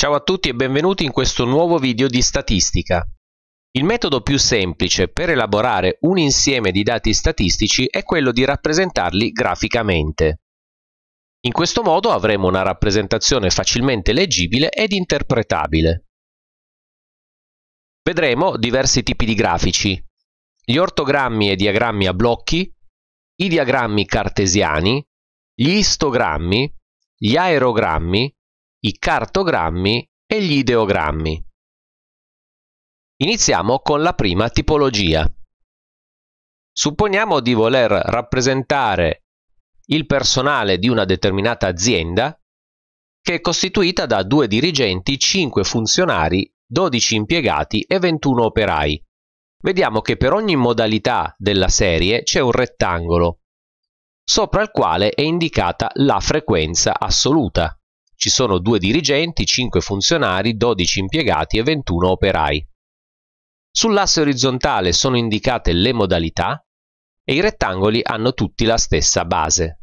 Ciao a tutti e benvenuti in questo nuovo video di statistica. Il metodo più semplice per elaborare un insieme di dati statistici è quello di rappresentarli graficamente. In questo modo avremo una rappresentazione facilmente leggibile ed interpretabile. Vedremo diversi tipi di grafici, gli ortogrammi e diagrammi a blocchi, i diagrammi cartesiani, gli istogrammi, gli aerogrammi, i cartogrammi e gli ideogrammi. Iniziamo con la prima tipologia. Supponiamo di voler rappresentare il personale di una determinata azienda che è costituita da due dirigenti, 5 funzionari, 12 impiegati e 21 operai. Vediamo che per ogni modalità della serie c'è un rettangolo, sopra il quale è indicata la frequenza assoluta. Ci sono due dirigenti, 5 funzionari, 12 impiegati e 21 operai. Sull'asse orizzontale sono indicate le modalità e i rettangoli hanno tutti la stessa base.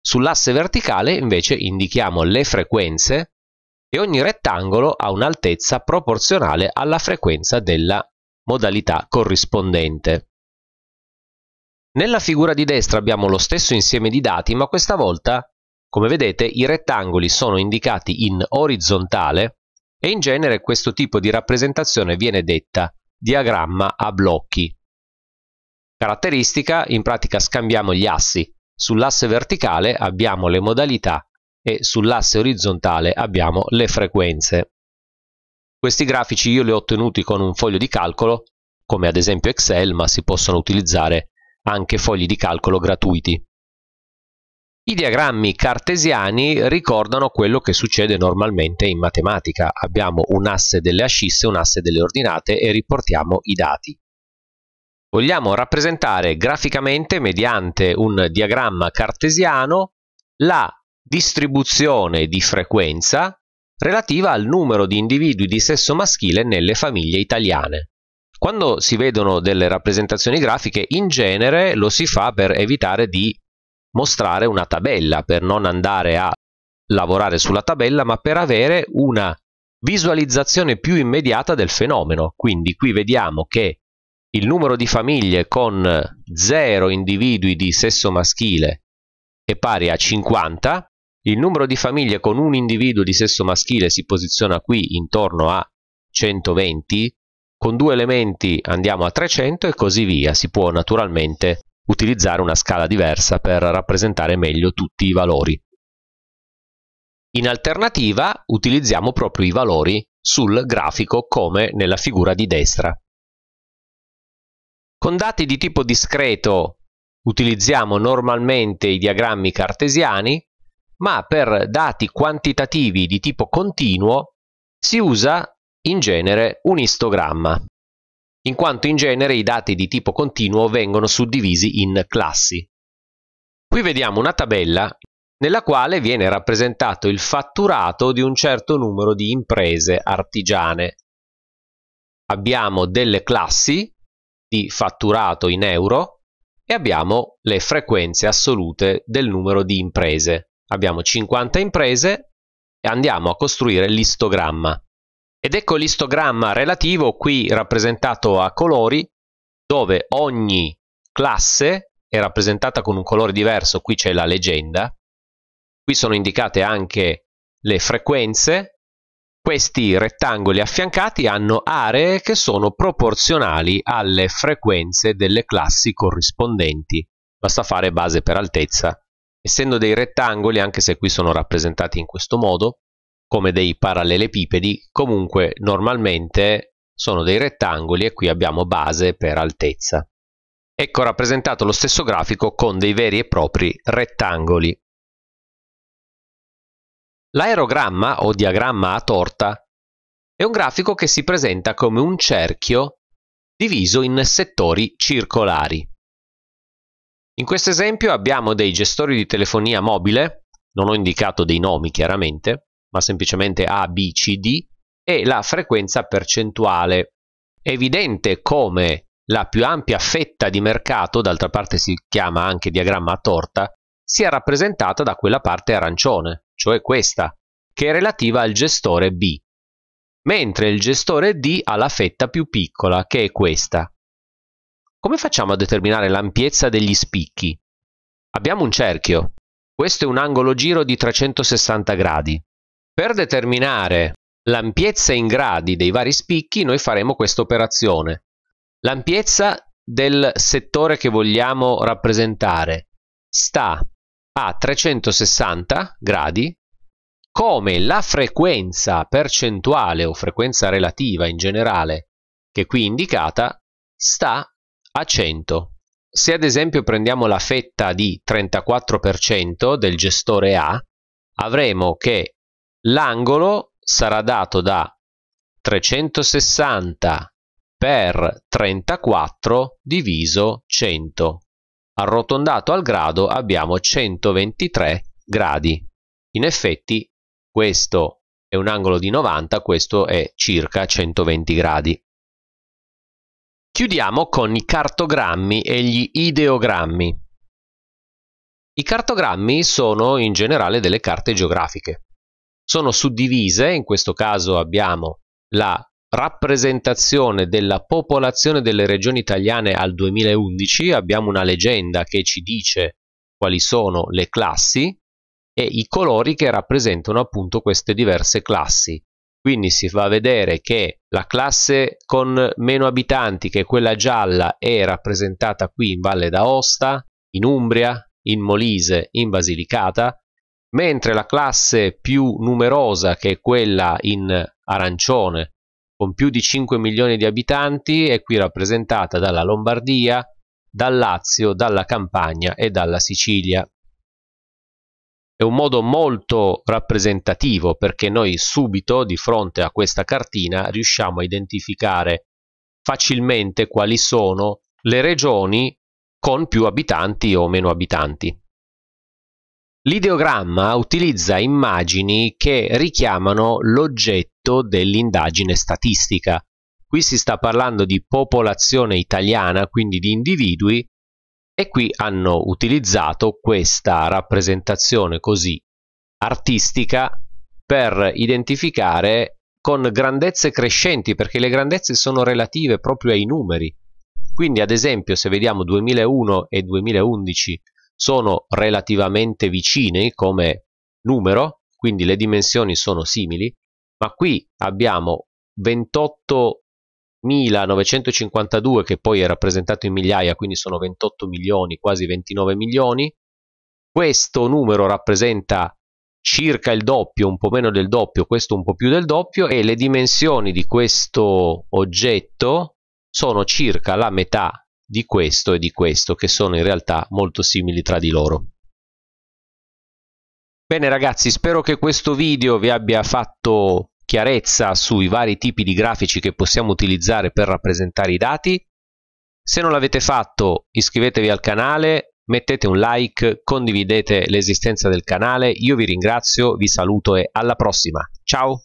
Sull'asse verticale invece indichiamo le frequenze e ogni rettangolo ha un'altezza proporzionale alla frequenza della modalità corrispondente. Nella figura di destra abbiamo lo stesso insieme di dati, ma questa volta come vedete i rettangoli sono indicati in orizzontale e in genere questo tipo di rappresentazione viene detta diagramma a blocchi. Caratteristica, in pratica scambiamo gli assi. Sull'asse verticale abbiamo le modalità e sull'asse orizzontale abbiamo le frequenze. Questi grafici io li ho ottenuti con un foglio di calcolo, come ad esempio Excel, ma si possono utilizzare anche fogli di calcolo gratuiti. I diagrammi cartesiani ricordano quello che succede normalmente in matematica. Abbiamo un asse delle ascisse, un asse delle ordinate e riportiamo i dati. Vogliamo rappresentare graficamente, mediante un diagramma cartesiano, la distribuzione di frequenza relativa al numero di individui di sesso maschile nelle famiglie italiane. Quando si vedono delle rappresentazioni grafiche, in genere lo si fa per evitare di mostrare una tabella per non andare a lavorare sulla tabella ma per avere una visualizzazione più immediata del fenomeno quindi qui vediamo che il numero di famiglie con 0 individui di sesso maschile è pari a 50 il numero di famiglie con un individuo di sesso maschile si posiziona qui intorno a 120 con due elementi andiamo a 300 e così via si può naturalmente utilizzare una scala diversa per rappresentare meglio tutti i valori. In alternativa utilizziamo proprio i valori sul grafico come nella figura di destra. Con dati di tipo discreto utilizziamo normalmente i diagrammi cartesiani, ma per dati quantitativi di tipo continuo si usa in genere un istogramma in quanto in genere i dati di tipo continuo vengono suddivisi in classi. Qui vediamo una tabella nella quale viene rappresentato il fatturato di un certo numero di imprese artigiane. Abbiamo delle classi di fatturato in euro e abbiamo le frequenze assolute del numero di imprese. Abbiamo 50 imprese e andiamo a costruire l'istogramma. Ed ecco l'istogramma relativo qui rappresentato a colori dove ogni classe è rappresentata con un colore diverso, qui c'è la leggenda, qui sono indicate anche le frequenze, questi rettangoli affiancati hanno aree che sono proporzionali alle frequenze delle classi corrispondenti, basta fare base per altezza. Essendo dei rettangoli, anche se qui sono rappresentati in questo modo, come dei parallelepipedi, comunque normalmente sono dei rettangoli e qui abbiamo base per altezza. Ecco rappresentato lo stesso grafico con dei veri e propri rettangoli. L'aerogramma o diagramma a torta è un grafico che si presenta come un cerchio diviso in settori circolari. In questo esempio abbiamo dei gestori di telefonia mobile, non ho indicato dei nomi chiaramente, ma semplicemente A, B, C, D, e la frequenza percentuale. È evidente come la più ampia fetta di mercato, d'altra parte si chiama anche diagramma a torta, sia rappresentata da quella parte arancione, cioè questa, che è relativa al gestore B, mentre il gestore D ha la fetta più piccola, che è questa. Come facciamo a determinare l'ampiezza degli spicchi? Abbiamo un cerchio. Questo è un angolo giro di 360 gradi. Per determinare l'ampiezza in gradi dei vari spicchi noi faremo questa operazione. L'ampiezza del settore che vogliamo rappresentare sta a 360 gradi come la frequenza percentuale o frequenza relativa in generale che qui indicata sta a 100. Se ad esempio prendiamo la fetta di 34% del gestore A, avremo che L'angolo sarà dato da 360 per 34 diviso 100. Arrotondato al grado abbiamo 123 gradi. In effetti questo è un angolo di 90, questo è circa 120 gradi. Chiudiamo con i cartogrammi e gli ideogrammi. I cartogrammi sono in generale delle carte geografiche sono suddivise, in questo caso abbiamo la rappresentazione della popolazione delle regioni italiane al 2011, abbiamo una leggenda che ci dice quali sono le classi e i colori che rappresentano appunto queste diverse classi. Quindi si fa vedere che la classe con meno abitanti, che è quella gialla, è rappresentata qui in Valle d'Aosta, in Umbria, in Molise, in Basilicata, mentre la classe più numerosa, che è quella in arancione, con più di 5 milioni di abitanti, è qui rappresentata dalla Lombardia, dal Lazio, dalla Campania e dalla Sicilia. È un modo molto rappresentativo perché noi subito di fronte a questa cartina riusciamo a identificare facilmente quali sono le regioni con più abitanti o meno abitanti. L'ideogramma utilizza immagini che richiamano l'oggetto dell'indagine statistica. Qui si sta parlando di popolazione italiana, quindi di individui, e qui hanno utilizzato questa rappresentazione così artistica per identificare con grandezze crescenti, perché le grandezze sono relative proprio ai numeri. Quindi ad esempio se vediamo 2001 e 2011 sono relativamente vicini come numero, quindi le dimensioni sono simili, ma qui abbiamo 28.952 che poi è rappresentato in migliaia, quindi sono 28 milioni, quasi 29 milioni. Questo numero rappresenta circa il doppio, un po' meno del doppio, questo un po' più del doppio e le dimensioni di questo oggetto sono circa la metà di questo e di questo che sono in realtà molto simili tra di loro. Bene ragazzi, spero che questo video vi abbia fatto chiarezza sui vari tipi di grafici che possiamo utilizzare per rappresentare i dati. Se non l'avete fatto iscrivetevi al canale, mettete un like, condividete l'esistenza del canale, io vi ringrazio, vi saluto e alla prossima. Ciao!